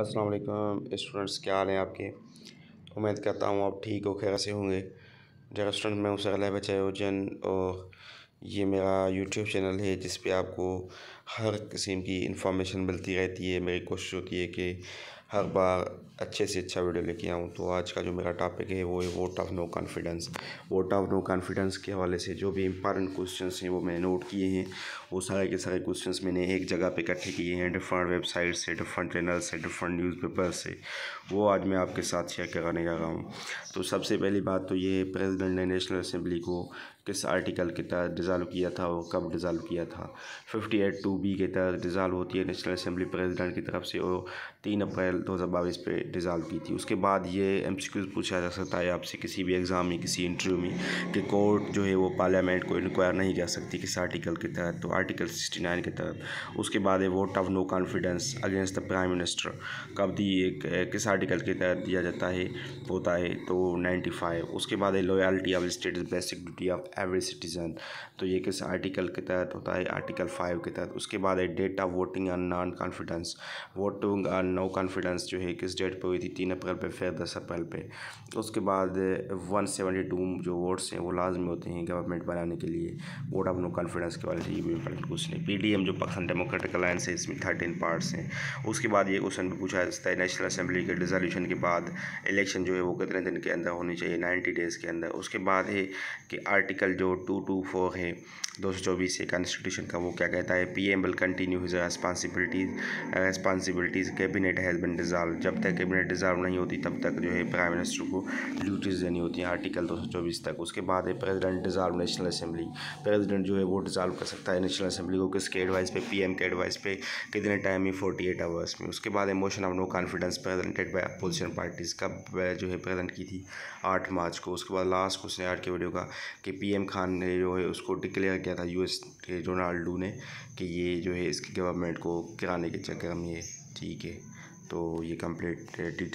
अस्सलाम वालेकुम स्टूडेंट्स क्या हाल हैं आपके उम्मीद करता हूँ आप ठीक हो खैर से होंगे जरा स्टूडेंट मैं हूँ बचाए बचायोजन और ये मेरा यूट्यूब चैनल है जिस पे आपको हर किस्म की इंफॉर्मेशन मिलती रहती है मेरी कोशिश होती है कि हर बार अच्छे से अच्छा वीडियो लेके आऊँ तो आज का जो मेरा टॉपिक है वो है vote of no confidence vote of no confidence के हवाले से जो भी इंपॉर्टेंट क्वेश्चंस हैं वो मैंने नोट किए हैं वो सारे के सारे क्वेश्चंस मैंने एक जगह पे इकट्ठे किए हैं डिफरेंट वेबसाइट से डिफरेंट चैनल से डिफरेंट न्यूज़पेपर से वो आज मैं आपके साथ शेयर कराने जा रहा हूँ तो सबसे पहली बात तो ये है प्रेजिडेंट ने नेशनल असम्बली को किस आर्टिकल के तहत डिज़ाल्व किया था और कब डिज़ाल्व किया था फिफ्टी एट टू बी के तहत डिज़ाल्व होती है नेशनल असम्बली प्रेसिडेंट की तरफ से और तीन अप्रैल दो हज़ार बाईस पे डिज़ाल्व की थी उसके बाद ये एम सी क्यूज़ पूछा जा सकता है आपसे किसी भी एग्ज़ाम में किसी इंटरव्यू में कि कोर्ट जो है वो पार्लियामेंट को इंक्वायर नहीं कर सकती किस आर्टिकल के तहत तो आर्टिकल सिक्सटी नाइन के तहत उसके बाद है vote of no confidence against the prime minister कब दी किस आर्टिकल के तहत दिया जाता है होता है तो नाइन्टी फाइव उसके बाद है loyalty of state basic duty of every citizen तो ये किस आर्टिकल के तहत होता है आर्टिकल फाइव के तहत उसके बाद है date of voting on non confidence voting on no confidence जो है किस डेट पर हुई थी तीन अप्रैल पे फिर दस अप्रैल पे उसके बाद वन सेवेंटी टू जो वोट्स हैं वो लाजमी होते हैं गवर्नमेंट बनाने के लिए वोट ऑफ नो कॉन्फिडेंस के बारे में ये भी इंपॉर्टेंट क्वेश्चन है पी डी एम जो पाकिस्तान डेमोक्रेटिक अलायंस है इसमें थर्टीन पार्ट्स हैं उसके बाद ये क्वेश्चन भी पूछा जाता है नेशनल असेंबली के रिजोल्यूशन के बाद इलेक्शन जो है वो कितने दिन के अंदर होनी चाहिए नाइन्टी डेज़ के अंदर उसके बाद है कि आर्टिकल आर्टिकल जो टू टू फोर है दो सौ चौबीस है कॉन्स्टिट्यूशन का वो क्या कहता है P M will continue his responsibilities responsibilities cabinet has been dissolve जब तक कैबिनेट डिजॉल्व नहीं होती तब तक जो है प्राइम मिनिस्टर को ड्यूटीज़ देनी होती हैं आर्टिकल दो सौ चौबीस तक उसके बाद है president dissolve national assembly president जो है वो डिजॉल्व कर सकता है नेशनल असेंबली को किसके एडवाइस पे पी एम के एडवाइस पे कितने टाइम में फोर्टी एट आवर्स में उसके बाद emotion motion of no confidence presented by opposition parties कब जो है प्रेजेंट की थी आठ मार्च को उसके बाद लास्ट क्वेश्चन है के वीडियो का कि पी पीएम खान ने जो है उसको डिक्लेयर किया था यूएस के रोनाल्डो ने कि ये जो है इसकी गवर्नमेंट को किराने के चक्कर में ठीक है तो ये कंप्लीट डिटेल